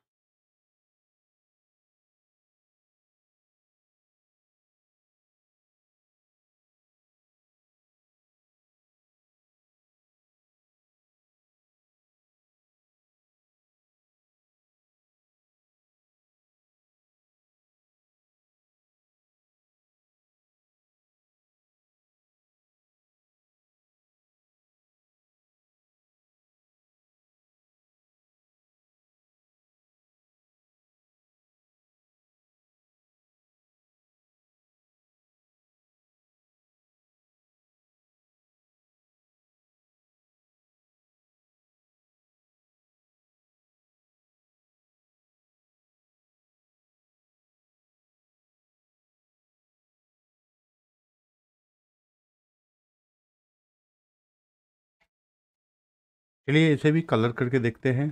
चलिए इसे भी कलर करके देखते हैं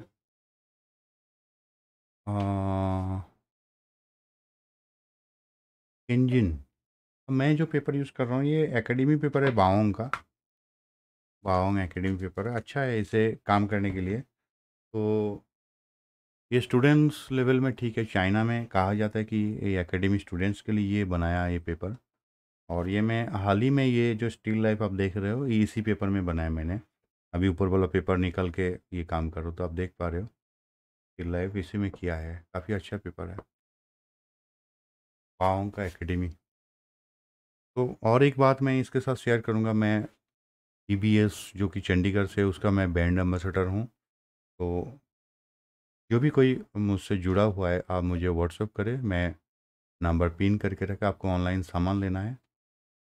इंजन मैं जो पेपर यूज़ कर रहा हूँ ये एकेडमी पेपर है बाओंग का बाओंग एकेडमी पेपर है अच्छा है इसे काम करने के लिए तो ये स्टूडेंट्स लेवल में ठीक है चाइना में कहा जाता है कि ये एकेडमी स्टूडेंट्स के लिए ये बनाया ये पेपर और ये मैं हाल ही में ये जो स्टील लाइफ आप देख रहे हो इसी पेपर में बनाया मैंने अभी ऊपर वाला पेपर निकल के ये काम करो तो आप देख पा रहे हो कि लाइव इसी में किया है काफ़ी अच्छा पेपर है पाओंग का एकेडमी तो और एक बात मैं इसके साथ शेयर करूँगा मैं ई e जो कि चंडीगढ़ से उसका मैं बैंड एम्बेसडर हूँ तो जो भी कोई मुझसे जुड़ा हुआ है आप मुझे व्हाट्सअप करें मैं नंबर पिन करके रखा आपको ऑनलाइन सामान लेना है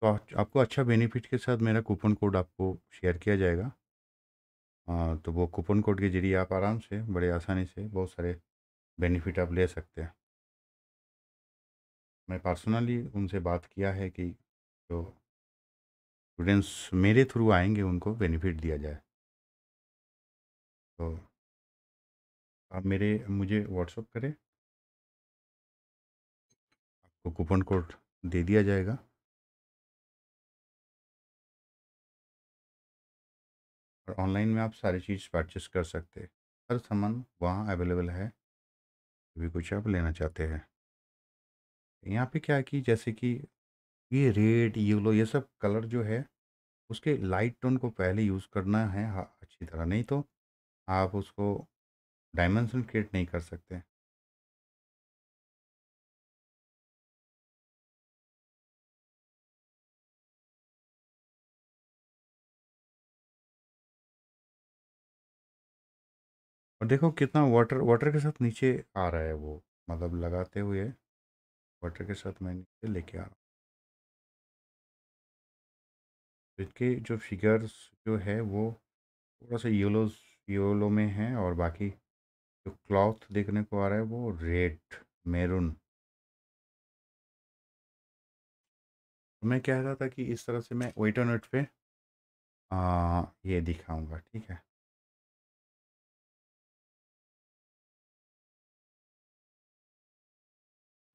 तो आपको अच्छा बेनिफिट के साथ मेरा कूपन कोड आपको शेयर किया जाएगा तो वो कूपन कोड के जरिए आप आराम से बड़े आसानी से बहुत सारे बेनिफिट आप ले सकते हैं मैं पर्सनली उनसे बात किया है कि जो स्टूडेंट्स मेरे थ्रू आएंगे उनको बेनिफिट दिया जाए तो आप मेरे मुझे व्हाट्सअप करें आपको कूपन कोड दे दिया जाएगा और ऑनलाइन में आप सारी चीज़ परचेस कर सकते हैं हर सामान वहाँ अवेलेबल है भी कुछ आप लेना चाहते हैं यहाँ पे क्या है कि जैसे कि ये रेड येलो ये सब कलर जो है उसके लाइट टोन को पहले यूज़ करना है हाँ, अच्छी तरह नहीं तो आप उसको डायमेंशन क्रिएट नहीं कर सकते और देखो कितना वाटर वाटर के साथ नीचे आ रहा है वो मतलब लगाते हुए वाटर के साथ मैं नीचे लेके आ रहा हूँ तो इसके जो फिगर्स जो है वो थोड़ा सा येलो येलो में है और बाकी जो क्लॉथ देखने को आ रहा है वो रेड मेरून तो मैं कह रहा था कि इस तरह से मैं वेट ऑन वेट पे आ, ये दिखाऊंगा ठीक है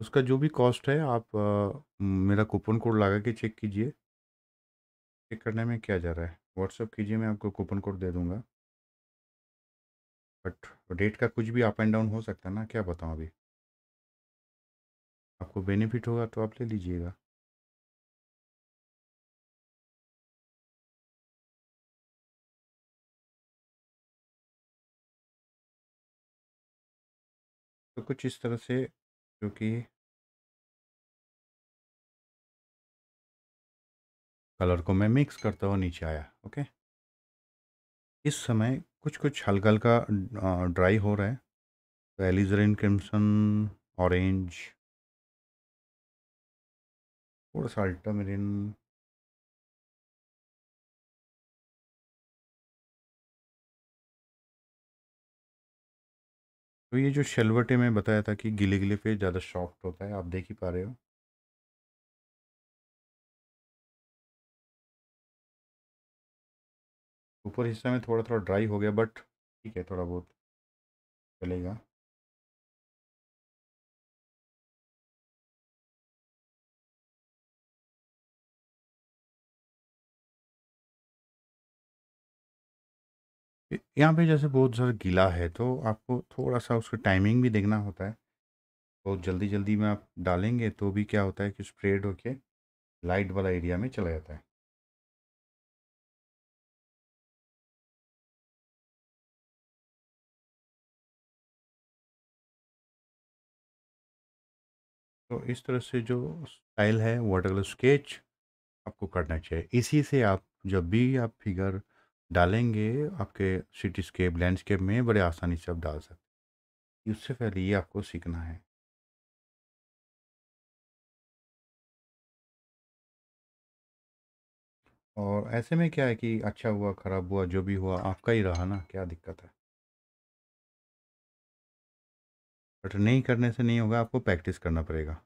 उसका जो भी कॉस्ट है आप आ, मेरा कूपन कोड लगा के चेक कीजिए चेक करने में क्या जा रहा है व्हाट्सअप कीजिए मैं आपको कूपन कोड दे दूँगा। बट डेट का कुछ भी अप एंड डाउन हो सकता है ना क्या बताऊँ अभी। आपको बेनिफिट होगा तो आप ले लीजिएगा। तो कुछ इस तरह से क्योंकि कलर को मैं मिक्स करता हुआ नीचे आया ओके इस समय कुछ कुछ हल्का हल्का ड्राई हो रहा है तो एलिजरिन क्रिम्सन ऑरेंज थोड़ा सा अल्टामेरिन तो ये जो शलवटे में बताया था कि गिले गिले पे ज़्यादा सॉफ्ट होता है आप देख ही पा रहे हो ऊपर हिस्सा में थोड़ा थोड़ा ड्राई हो गया बट ठीक है थोड़ा बहुत चलेगा यहाँ पे जैसे बहुत ज़्यादा गीला है तो आपको थोड़ा सा उसका टाइमिंग भी देखना होता है बहुत जल्दी जल्दी में आप डालेंगे तो भी क्या होता है कि स्प्रेड होके लाइट वाला एरिया में चला जाता है तो इस तरह से जो स्टाइल है वाटर कलर स्केच आपको करना चाहिए इसी से आप जब भी आप फिगर डालेंगे आपके सिटीस्केप लैंडस्केप में बड़े आसानी से आप डाल सकते हैं उससे पहले ये आपको सीखना है और ऐसे में क्या है कि अच्छा हुआ ख़राब हुआ जो भी हुआ आपका ही रहा ना क्या दिक्कत है बट नहीं करने से नहीं होगा आपको प्रैक्टिस करना पड़ेगा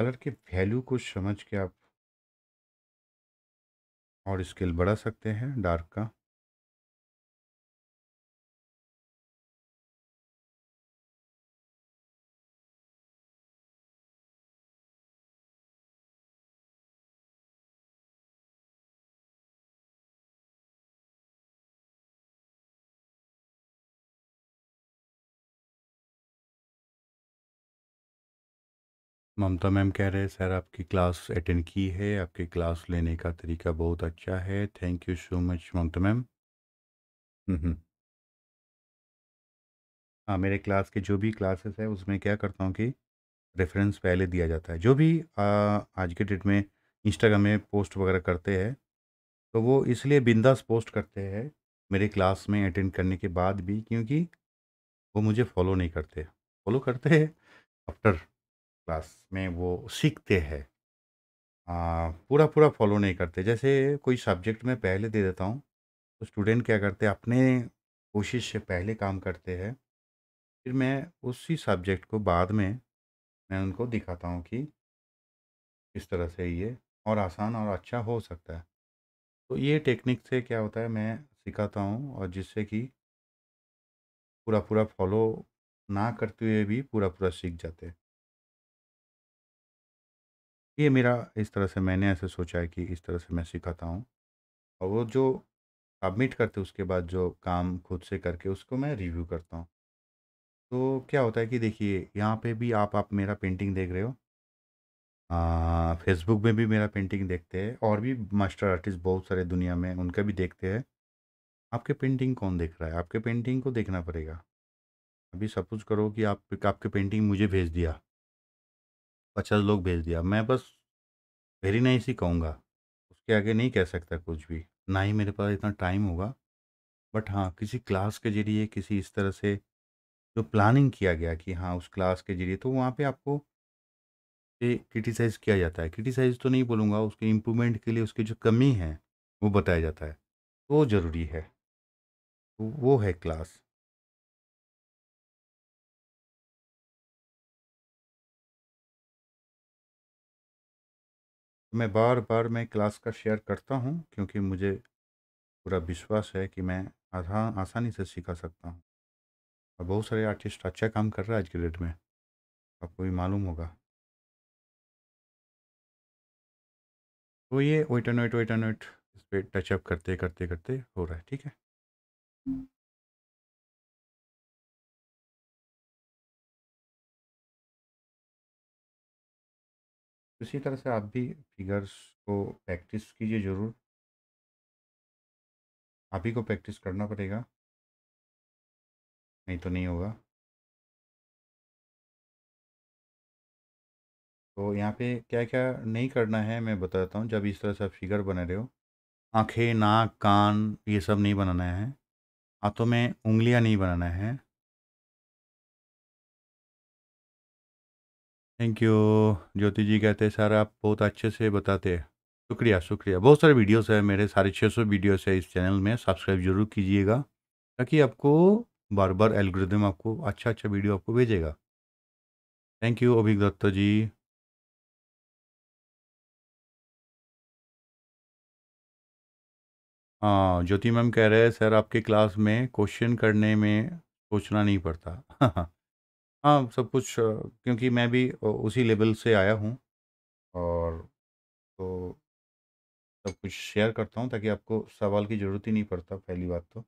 कलर के वैल्यू को समझ के आप और स्केल बढ़ा सकते हैं डार्क का ममता मैम कह रहे हैं सर आपकी क्लास अटेंड की है आपकी क्लास लेने का तरीका बहुत अच्छा है thank you so much Mamta ma'am हम्म, हम्म। हाँ मेरे क्लास के जो भी क्लासेस है उसमें क्या करता हूँ कि रेफरेंस पहले दिया जाता है जो भी आ, आज के डेट में इंस्टाग्राम में पोस्ट वगैरह करते हैं तो वो इसलिए बिंदास पोस्ट करते हैं मेरे क्लास में अटेंड करने के बाद भी क्योंकि वो मुझे फॉलो नहीं करते फॉलो करते हैं आफ्टर क्लास में वो सीखते हैं पूरा पूरा फॉलो नहीं करते जैसे कोई सब्जेक्ट में पहले दे देता हूँ तो स्टूडेंट क्या करते हैं अपने कोशिश से पहले काम करते हैं फिर मैं उसी सब्जेक्ट को बाद में मैं उनको दिखाता हूँ कि इस तरह से ये और आसान और अच्छा हो सकता है तो ये टेक्निक से क्या होता है मैं सिखाता हूँ और जिससे कि पूरा पूरा फॉलो ना करते हुए भी पूरा पूरा सीख जाते हैं ये मेरा इस तरह से मैंने ऐसे सोचा है कि इस तरह से मैं सिखाता हूँ। और वो जो सबमिट करते उसके बाद जो काम खुद से करके उसको मैं रिव्यू करता हूँ। तो क्या होता है कि देखिए यहाँ पे भी आप आप मेरा पेंटिंग देख रहे हो। हाँ, फ़ेसबुक में भी मेरा पेंटिंग देखते हैं और भी मास्टर आर्टिस्ट बहुत सारे दुनिया में उनका भी देखते हैं। आपके पेंटिंग कौन देख रहा है? आपके पेंटिंग को देखना पड़ेगा। अभी सपोज़ करो कि आप आपके पेंटिंग मुझे भेज दिया। पचास लोग भेज दिया मैं बस वेरी नाइस ही कहूँगा उसके आगे नहीं कह सकता कुछ भी ना ही मेरे पास इतना टाइम होगा बट हाँ किसी क्लास के जरिए किसी इस तरह से जो प्लानिंग किया गया कि हाँ उस क्लास के जरिए तो वहाँ पे आपको क्रिटिसाइज़ किया जाता है क्रिटिसाइज़ तो नहीं बोलूँगा उसके इम्प्रूवमेंट के लिए उसकी जो कमी है वो बताया जाता है तो ज़रूरी है वो है क्लास मैं बार बार मैं क्लास का शेयर करता हूँ क्योंकि मुझे पूरा विश्वास है कि मैं आधा आसानी से सिखा सकता हूँ और बहुत सारे आर्टिस्ट अच्छा काम कर रहा है आज के डेट में आपको भी मालूम होगा तो ये wet and wet wet and wet इस पर टचअप करते करते करते हो रहा है ठीक है इसी तरह से आप भी फिगर्स को प्रैक्टिस कीजिए ज़रूर आप ही को प्रैक्टिस करना पड़ेगा नहीं तो नहीं होगा तो यहाँ पे क्या क्या नहीं करना है मैं बताता हूँ जब इस तरह से आप फिगर बना रहे हो आँखें नाक कान ये सब नहीं बनाना है हाथों में उंगलियाँ नहीं बनाना है थैंक यू ज्योति जी कहते हैं सर आप बहुत अच्छे से बताते हैं शुक्रिया शुक्रिया बहुत सारे वीडियोस हैं मेरे साढ़े छः सौ वीडियोज़ है इस चैनल में सब्सक्राइब जरूर कीजिएगा ताकि आपको बार बार एल्ग्रिदम आपको अच्छा अच्छा वीडियो आपको भेजेगा थैंक यू अभिक दत्त जी हाँ ज्योति मैम कह रहे हैं सर आपके क्लास में क्वेश्चन करने में सोचना नहीं पड़ता (laughs) हाँ, सब कुछ क्योंकि मैं भी उसी लेवल से आया हूँ और तो सब कुछ शेयर करता हूँ ताकि आपको सवाल की ज़रूरत ही नहीं पड़ता पहली बात तो।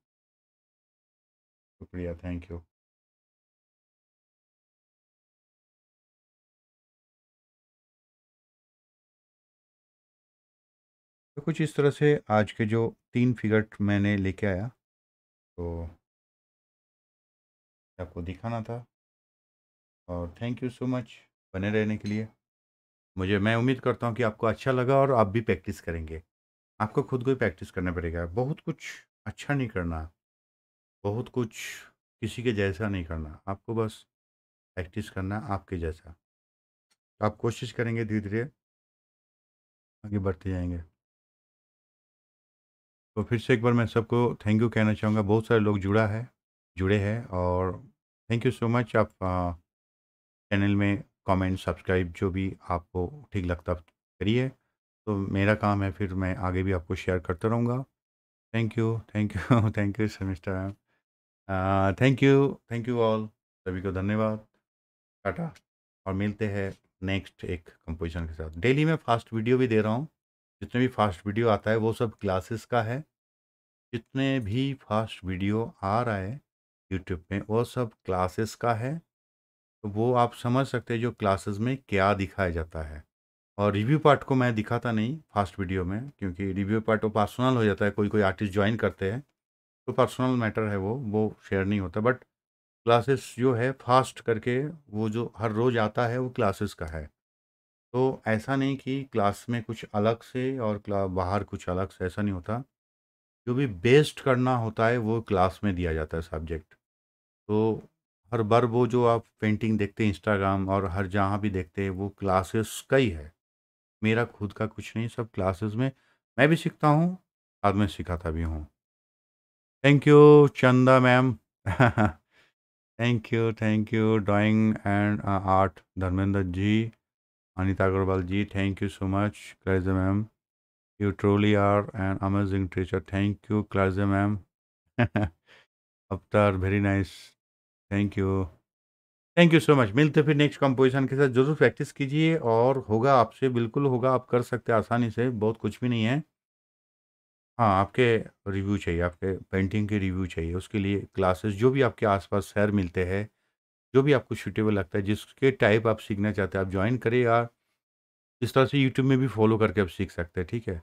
शुक्रिया, थैंक यू। तो कुछ इस तरह से आज के जो तीन फिगर मैंने लेके आया, तो आपको दिखाना था। और थैंक यू सो मच बने रहने के लिए मुझे मैं उम्मीद करता हूँ कि आपको अच्छा लगा और आप भी प्रैक्टिस करेंगे आपको खुद को ही प्रैक्टिस करना पड़ेगा बहुत कुछ अच्छा नहीं करना बहुत कुछ किसी के जैसा नहीं करना आपको बस प्रैक्टिस करना आपके जैसा तो आप कोशिश करेंगे धीरे धीरे आगे बढ़ते जाएंगे तो फिर से एक बार मैं सबको थैंक यू कहना चाहूँगा बहुत सारे लोग जुड़ा है जुड़े हैं और थैंक यू सो मच आप चैनल में कमेंट सब्सक्राइब जो भी आपको ठीक लगता करिए तो मेरा काम है फिर मैं आगे भी आपको शेयर करता रहूँगा thank you thank you thank you semester ma'am thank you thank you all सभी को धन्यवाद टाटा और मिलते हैं नेक्स्ट एक कंपोजिशन के साथ डेली मैं फास्ट वीडियो भी दे रहा हूँ जितने भी फास्ट वीडियो आता है वो सब क्लासेस का है जितने भी फास्ट वीडियो आ रहा है यूट्यूब में वो सब क्लासेस का है तो वो आप समझ सकते हैं जो क्लासेस में क्या दिखाया जाता है और रिव्यू पार्ट को मैं दिखाता नहीं फास्ट वीडियो में क्योंकि रिव्यू पार्ट वो तो पर्सनल हो जाता है कोई कोई आर्टिस्ट ज्वाइन करते हैं तो पर्सनल मैटर है वो वो शेयर नहीं होता बट क्लासेस जो है फास्ट करके वो जो हर रोज़ आता है वो क्लासेस का है तो ऐसा नहीं कि क्लास में कुछ अलग से और बाहर कुछ अलग से ऐसा नहीं होता जो भी बेस्ट करना होता है वो क्लास में दिया जाता है सब्जेक्ट तो हर बार वो जो आप पेंटिंग देखते हैं इंस्टाग्राम और हर जहाँ भी देखते हैं वो क्लासेस का ही है मेरा खुद का कुछ नहीं सब क्लासेस में मैं भी सीखता हूँ साथ में सिखाता भी हूँ thank you Chanda ma'am thank you thank you drawing and art Dharmendra ji Anita Agarwal ji thank you so much Clarissa ma'am you truly are and amazing teacher thank you Clarissa ma'am Avtar very nice thank you thank you so much मिलते फिर next composition के साथ जरूर practice कीजिए और होगा आपसे बिल्कुल होगा आप कर सकते आसानी से बहुत कुछ भी नहीं है हाँ आपके रिव्यू चाहिए आपके पेंटिंग के रिव्यू चाहिए उसके लिए क्लासेस जो भी आपके आसपास शहर मिलते हैं जो भी आपको सूटेबल लगता है जिसके टाइप आप सीखना चाहते हैं आप ज्वाइन करें या इस तरह से यूट्यूब में भी फॉलो करके आप सीख सकते हैं ठीक है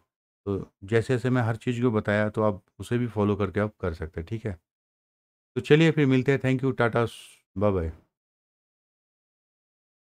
तो जैसे जैसे मैं हर चीज़ को बताया तो आप उसे भी फॉलो करके आप कर सकते हैं ठीक है तो चलिए फिर मिलते हैं thank you tata bye bye